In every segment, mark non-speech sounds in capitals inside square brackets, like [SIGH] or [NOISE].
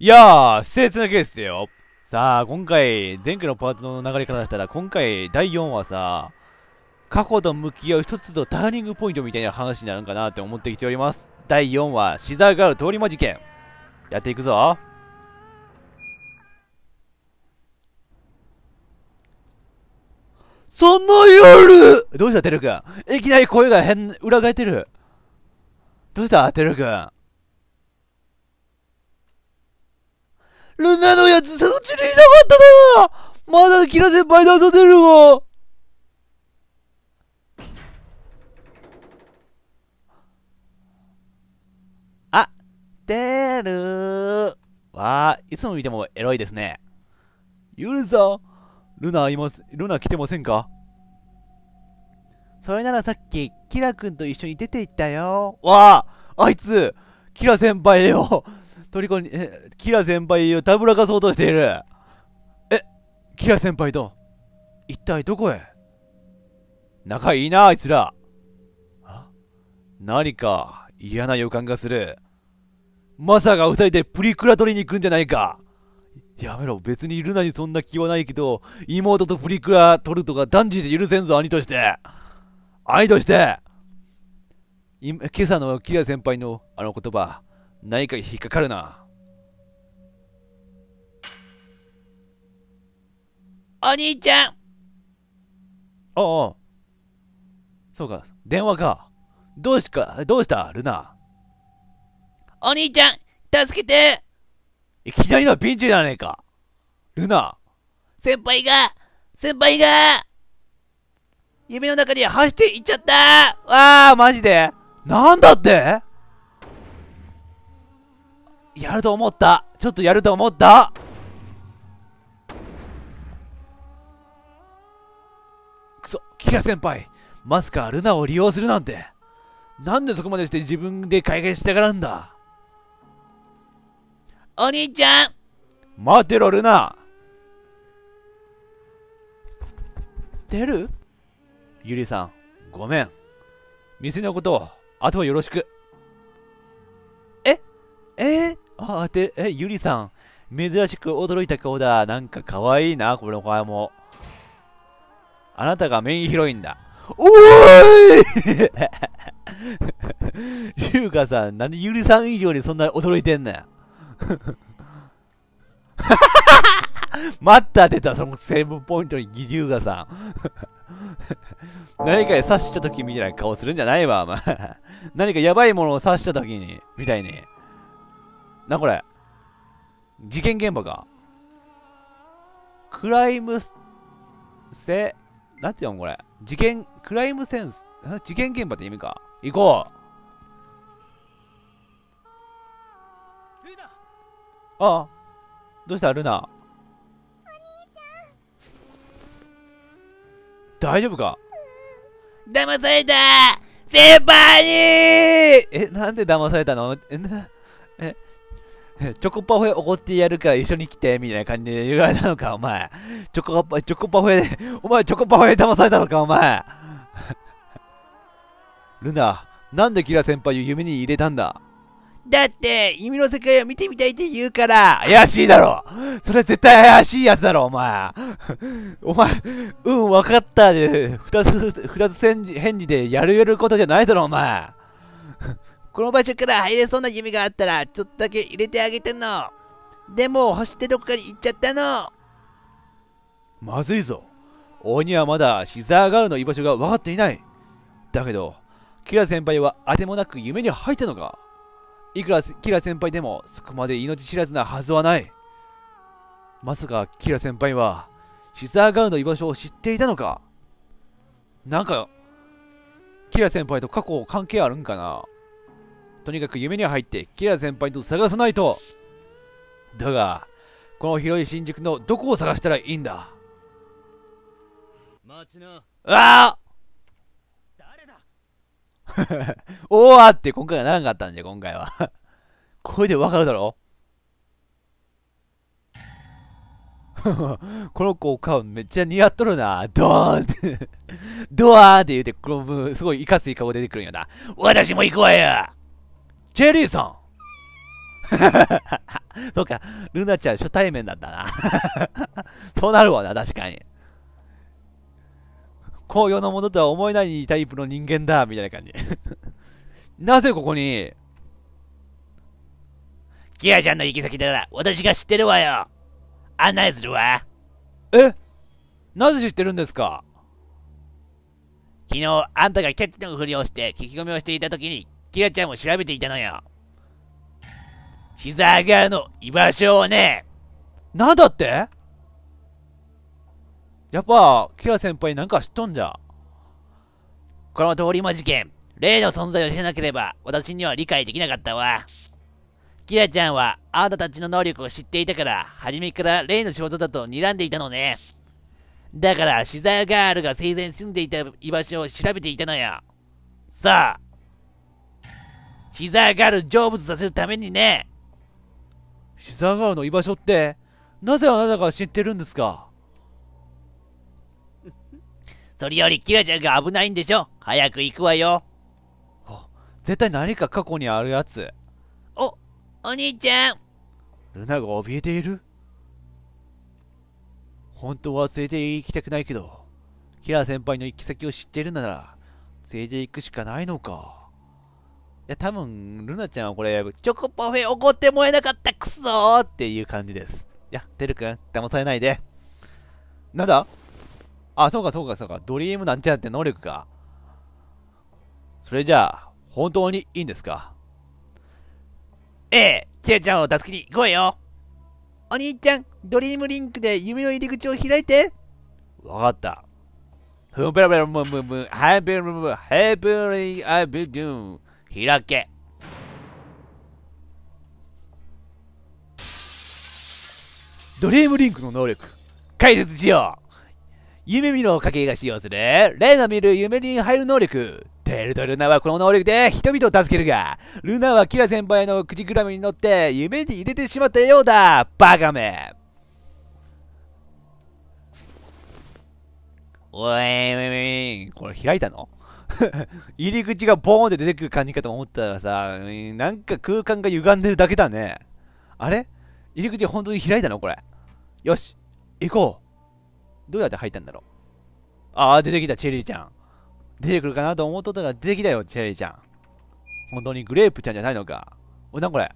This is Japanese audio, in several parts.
いやー、つなケースだよ。さあ、今回、前回のパートの流れからしたら、今回、第4話さ、過去と向き合う一つのターニングポイントみたいな話になるんかなって思ってきております。第4話、シザーガール通り魔事件。やっていくぞ。その夜どうした、てるくん。いきなり声が変、裏返ってる。どうした、てるくん。ルナのやつ、そっちにいなかったなまだキラ先輩で遊んでるわ。あ、出るー。わー、いつも見てもエロいですね。ゆるさルナいます、ルナ来てませんかそれならさっき、キラ君と一緒に出て行ったよ。わああいつ、キラ先輩よコに、え、キラ先輩をたぶらかそうとしている。え、キラ先輩と、一体どこへ仲いいな、あいつら。何か嫌な予感がする。まさか二人でプリクラ取りに行くんじゃないか。やめろ、別にルナにそんな気はないけど、妹とプリクラ取るとか断じて許せんぞ、兄として。兄として今朝のキラ先輩のあの言葉、何か引っかかるな。お兄ちゃんおおそうか、電話か。どうしか、どうしたルナ。お兄ちゃん、助けていきなりのピンチじゃねえか。ルナ。先輩が、先輩が、夢の中に走っていっちゃったわあ、マジでなんだってやると思ったちょっとやると思ったくそキラ先輩まさかルナを利用するなんてなんでそこまでして自分で解決したからんだお兄ちゃん待てろルナ出るゆりさんごめん店のこと後はよろしくあて、え、ゆりさん。珍しく驚いた顔だ。なんか可愛いな、これ顔も。あなたがメインヒロインだ。おーい [LAUGHS] 優香さん、なんでゆりさん以上にそんな驚いてんねん。[LAUGHS] 待った出た、そのセーブポイントに義龍がさん。[LAUGHS] 何かに刺した時みたいな顔するんじゃないわ、お前。何かやばいものを刺した時に、みたいに。なこれ事件現場かクライムせ、なんて読むこれ事件、クライムセンス、事件現場って意味か行こうああどうしたルナ大丈夫か、騙された先輩にえ、なんで騙されたのえ、[LAUGHS] チョコパフェおごってやるから一緒に来て、みたいな感じで言われたのか、お前。チョコパ、チョコパフェで、お前チョコパフェ騙されたのか、お前。[LAUGHS] ルナ、なんでキラ先輩を夢に入れたんだだって、夢の世界を見てみたいって言うから、怪しいだろそれ絶対怪しいやつだろ、お前 [LAUGHS] お前、うん、わかったで、二つ、二つ返事でやるやることじゃないだろ、お前この場所から入れそうな夢があったら、ちょっとだけ入れてあげてんの。でも、走ってどこかに行っちゃったの。まずいぞ。鬼はまだシザーガールの居場所が分かっていない。だけど、キラ先輩はあてもなく夢に入ったのか。いくらキラ先輩でも、そこまで命知らずなはずはない。まさかキラ先輩は、シザーガールの居場所を知っていたのか。なんか、キラ先輩と過去関係あるんかなとにかく夢には入ってキラ先輩と探さないとだがこの広い新宿のどこを探したらいいんだああ [LAUGHS] おおあって今回はならんかったんじゃ今回はこれでわかるだろ [LAUGHS] この子顔めっちゃ似合っとるなドーンってドアーって言うてこのすごいいかつい顔出てくるんやな私も行くわよチェリーさん [LAUGHS] そうか、ルナちゃん初対面だったな [LAUGHS] そうなるわな、確かに。紅葉のものとは思えないタイプの人間だ、みたいな感じ [LAUGHS] なぜここに、キアちゃんの行き先なら私が知ってるわよ。案内するわ。えなぜ知ってるんですか昨日、あんたがキャッチのふりをして聞き込みをしていた時にキラちゃんも調べていたのよ。シザーガーの居場所をね。なんだってやっぱ、キラ先輩なんか知っとんじゃ。この通り魔事件、例の存在を知らなければ、私には理解できなかったわ。キラちゃんは、あなたたちの能力を知っていたから、初めから例の仕事だと睨んでいたのね。だから、シザーガールが生前住んでいた居場所を調べていたのよ。さあ、膝ガール成仏させるためにね膝ガールの居場所ってなぜあなたが知ってるんですか [LAUGHS] それよりキラちゃんが危ないんでしょ早く行くわよ絶対何か過去にあるやつおお兄ちゃんルナが怯えている本当は連れて行きたくないけどキラ先輩の行き先を知ってるなら連れて行くしかないのかいや、多分、ルナちゃんはこれ、チョコパフェ怒ってもえなかったくそーっていう感じです。いや、てるくん、騙されないで。なんだあ、そうかそうかそうか。ドリームなんちゃって能力か。それじゃあ、本当にいいんですかええ、ケイちゃんを助けに行こうよ。お兄ちゃん、ドリームリンクで夢の入り口を開いて。わかった。ふんぺらぺらむむむ、ハイブルムム、ハイブルイアブドゥン。開け。ドリームリンクの能力、解説しよう夢見の家系が使用する、例の見る夢に入る能力。デルとルナはこの能力で人々を助けるが、ルナはキラ先輩の口くらみに乗って夢に入れてしまったようだバカめおい、これ開いたの [LAUGHS] 入り口がボーンって出てくる感じかと思ったらさ、なんか空間が歪んでるだけだね。あれ入り口本当に開いたのこれ。よし、行こう。どうやって入ったんだろう。ああ、出てきた、チェリーちゃん。出てくるかなと思っとったら出てきたよ、チェリーちゃん。本当にグレープちゃんじゃないのか。お、なんこれ。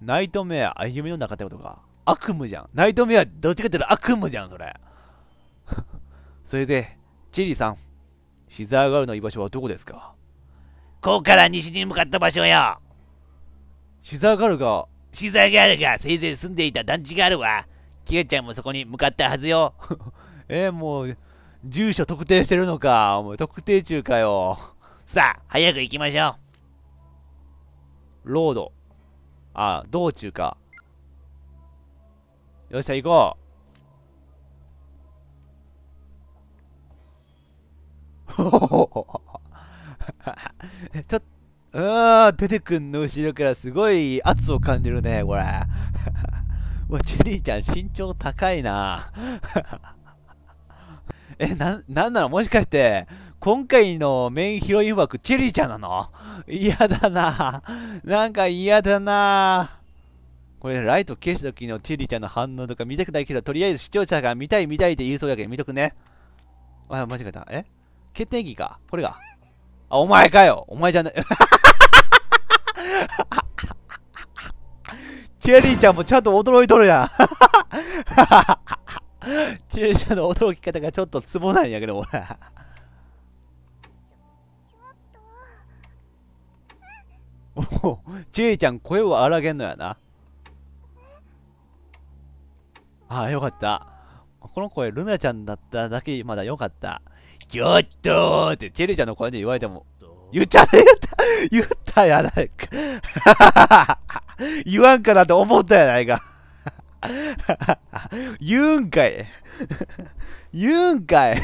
ナイトメア、あ、みの中ってことか。悪夢じゃん。ナイトメア、どっちかっていうと悪夢じゃん、それ。[LAUGHS] それで、チリさん、シザーガールの居場所はどこですかここから西に向かった場所よ。シザーガールが、シザーガールが生前住んでいた団地があるわ。キヨちゃんもそこに向かったはずよ。[LAUGHS] えー、もう、住所特定してるのか。お前特定中かよ。さあ、早く行きましょう。ロード。あ、道中か。よっしゃ、行こう。[LAUGHS] ちょっと、うーん、てくんの後ろからすごい圧を感じるね、これ。[LAUGHS] うチェリーちゃん身長高いな。[LAUGHS] え、な、なんなのもしかして、今回のメインヒロイン枠、チェリーちゃんなの嫌だな。なんか嫌だな。これ、ライト消した時のチェリーちゃんの反応とか見たくないけど、とりあえず視聴者が見たい見たいって言うそうやけん、見とくね。あ、間違えた。え決定機か。これが。あ、お前かよ。お前じゃね、[LAUGHS] チェリーちゃんもちゃんと驚いとるやん。[LAUGHS] チェリーちゃんの驚き方がちょっとツボなんやけど、俺。[LAUGHS] おチェリーちゃん声を荒げんのやな。ああ、よかった。この声、ルナちゃんだっただけまだ良かった。ちょっとって、チェリーちゃんの声で言われても、言っちゃった、言った、言ったやないか。[LAUGHS] 言わんかなと思ったやないか。[LAUGHS] 言うんかい。[LAUGHS] 言うんかい。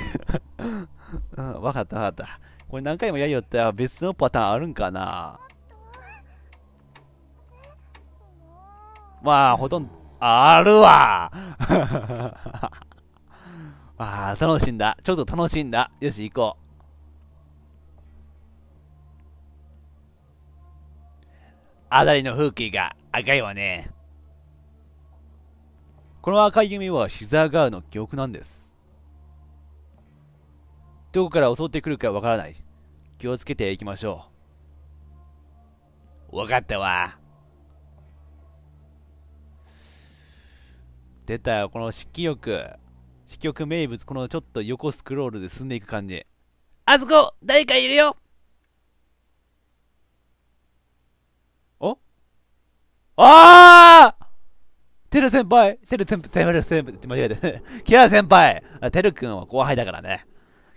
うん、わかったわかった。これ何回もやりよったら別のパターンあるんかな。まあ、ほとんど、あるわああ、楽しんだ。ちょっと楽しんだ。よし、行こう。あたりの風景が赤いわね。この赤い弓はシザーガーの記憶なんです。どこから襲ってくるかわからない。気をつけていきましょう。わかったわ。出たよ、この色欲。支局名物、このちょっと横スクロールで進んでいく感じ。あそこ誰かいるよおああてる先輩てる先輩、てる先輩、間違えて。[LAUGHS] キラ先輩てるくんは後輩だからね。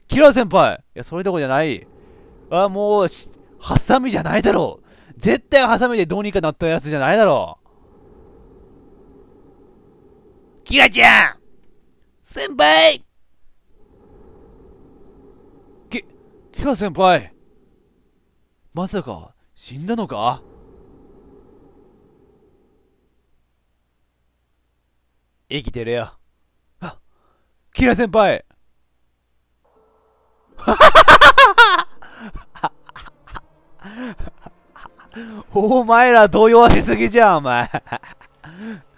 キラ先輩いや、それどころじゃない。あ、もう、ハサミじゃないだろう絶対ハサミでどうにかなったやつじゃないだろうキラちゃん先輩き、キラ先輩まさか、死んだのか生きてるよ。あ、キラ先輩 [LAUGHS] お前ら動揺しすぎじゃん、お前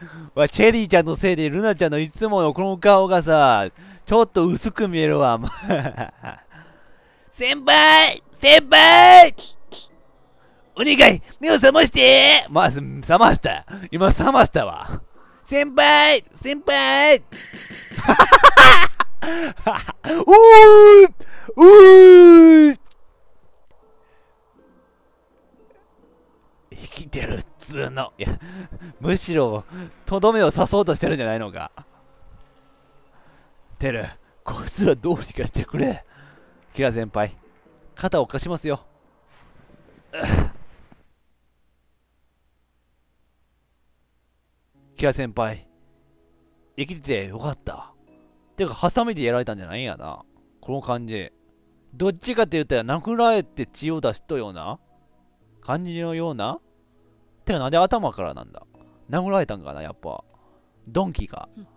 [LAUGHS] わ、チェリーちゃんのせいで、ルナちゃんのいつものこの顔がさ、ちょっと薄く見えるわ。[LAUGHS] 先輩先輩お願い目を覚ましてまあ、覚ました今、覚ましたわ。先輩先輩 [LAUGHS] うーうー通のいやむしろとどめを刺そうとしてるんじゃないのかテルこいつらどうにかしてくれキラ先輩肩を貸しますよキラ先輩生きててよかったてかハサミでやられたんじゃないんやなこの感じどっちかって言ったら殴られて血を出しとような感じのようなてかなんで頭からなんだ殴られたんかなやっぱドンキーうん、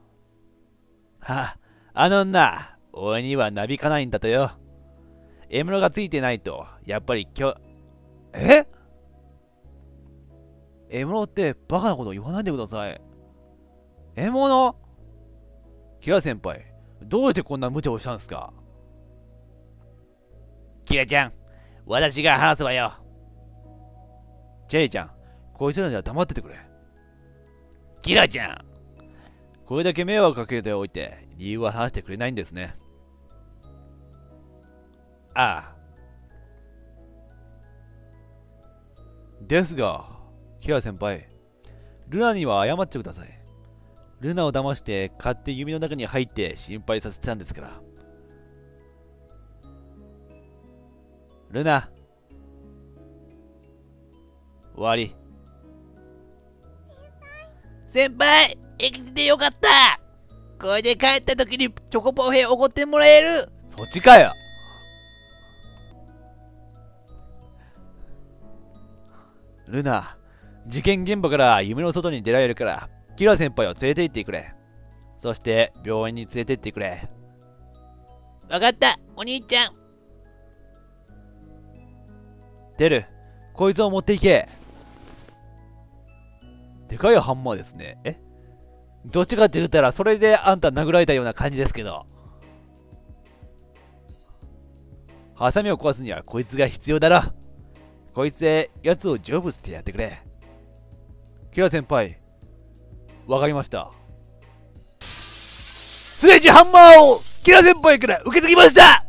はああの女俺にはなびかないんだとよムロがついてないとやっぱりきょえムロってバカなこと言わないでください獲物キラ先輩どうやってこんな無茶をしたんすかキラちゃん私が話すわよジェイちゃんこいつらには黙っててくれ。キラちゃんこれだけ迷惑かけておいて、理由は話してくれないんですね。ああ。ですが、キラ先輩、ルナには謝ってください。ルナを騙して勝手弓の中に入って心配させてたんですから。ルナ。終わり。先輩生きててよかったこれで帰った時にチョコパフェおごってもらえるそっちかよルナ事件現場から夢の外に出られるからキラ先輩を連れて行ってくれそして病院に連れて行ってくれわかったお兄ちゃんテルこいつを持っていけでかいハンマーですね。えどっちかって言ったら、それであんた殴られたような感じですけど。ハサミを壊すにはこいつが必要だろ。こいつで奴を成仏してやってくれ。キラ先輩、わかりました。スレッジハンマーをキラ先輩から受け継ぎました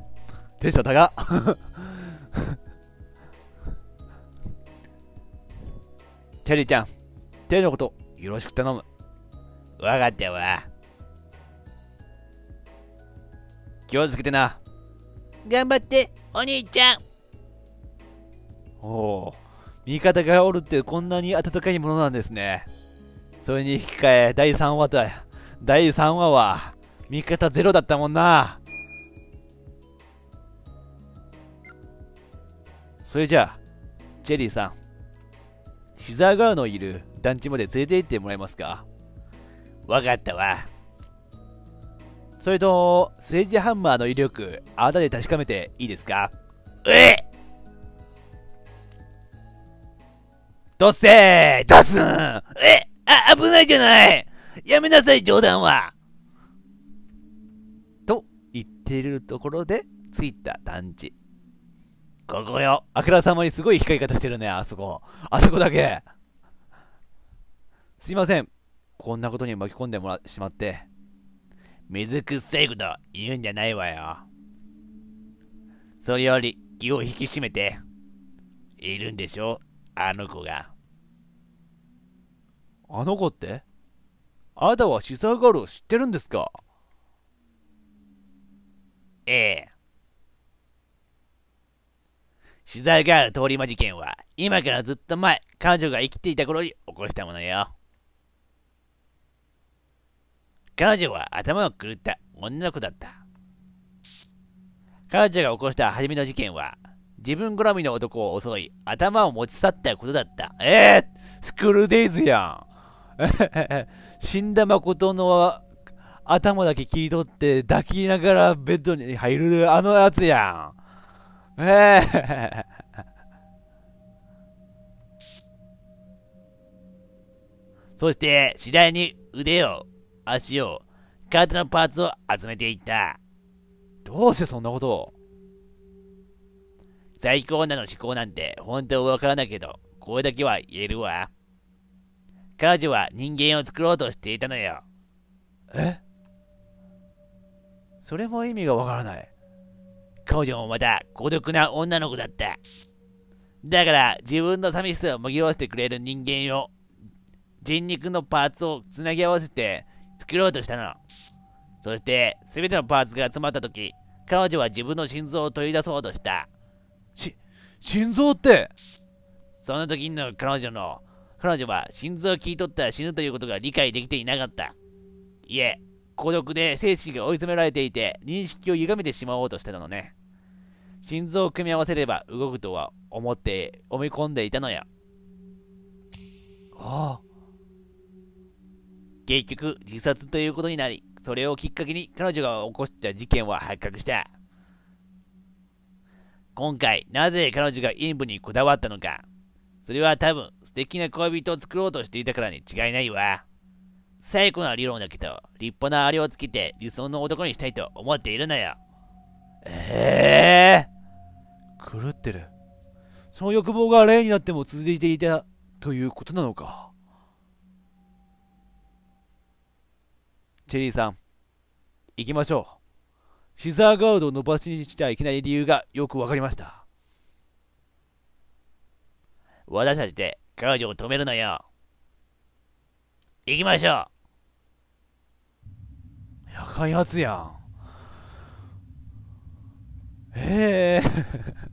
テンション高 [LAUGHS] チェリーちゃん、手のことよろしく頼む分かったわ気をつけてな頑張ってお兄ちゃんおお味方がおるってこんなに温かいものなんですねそれに引き換え第3話だ第3話は味方ゼロだったもんなそれじゃあジェリーさん膝側のいる団地まで連れて行ってもらえますかわかったわ。それと、スレッジハンマーの威力、あなたで確かめていいですかえどうせーどすんえあ、危ないじゃないやめなさい、冗談はと言っているところで、ついた団地。ここよ。あくら様にすごい光り方してるね、あそこ。あそこだけ。すいません。こんなことに巻き込んでもらってしまって。水くっせいこと言うんじゃないわよ。それより気を引き締めて。いるんでしょあの子が。あの子ってあなたはシサーガールを知ってるんですかええ。取材がある通り魔事件は今からずっと前彼女が生きていた頃に起こしたものよ彼女は頭を狂った女の子だった彼女が起こした初めの事件は自分好みの男を襲い頭を持ち去ったことだったええー、スクールデイズやん [LAUGHS] 死んだ誠の頭だけ切り取って抱きながらベッドに入るあのやつやんええー、そして次第に腕を足を体のパーツを集めていったどうしてそんなことを最高なの思考なんて本当はわからないけどこれだけは言えるわ彼女は人間を作ろうとしていたのよえそれも意味がわからない彼女もまた孤独な女の子だった。だから自分の寂しさを紛らわせてくれる人間を人肉のパーツをつなぎ合わせて作ろうとしたの。そして全てのパーツが集まった時彼女は自分の心臓を取り出そうとした。し、心臓ってその時の彼女の、彼女は心臓を切り取ったら死ぬということが理解できていなかった。いえ、孤独で精神が追い詰められていて認識を歪めてしまおうとしてたのね。心臓を組み合わせれば動くとは思って思い込んでいたのや。ああ。結局、自殺ということになり、それをきっかけに彼女が起こした事件は発覚した。今回、なぜ彼女が陰部にこだわったのか。それは多分、素敵な恋人を作ろうとしていたからに違いないわ。最古の理論だけど、立派なあれをつけて理想の男にしたいと思っているのよ。ええー狂ってるその欲望が霊になっても続いていたということなのかチェリーさん行きましょうシザーガードを伸ばしにしちゃいけない理由がよく分かりました私たちで彼女を止めるのよ行きましょうやかんやつやんええー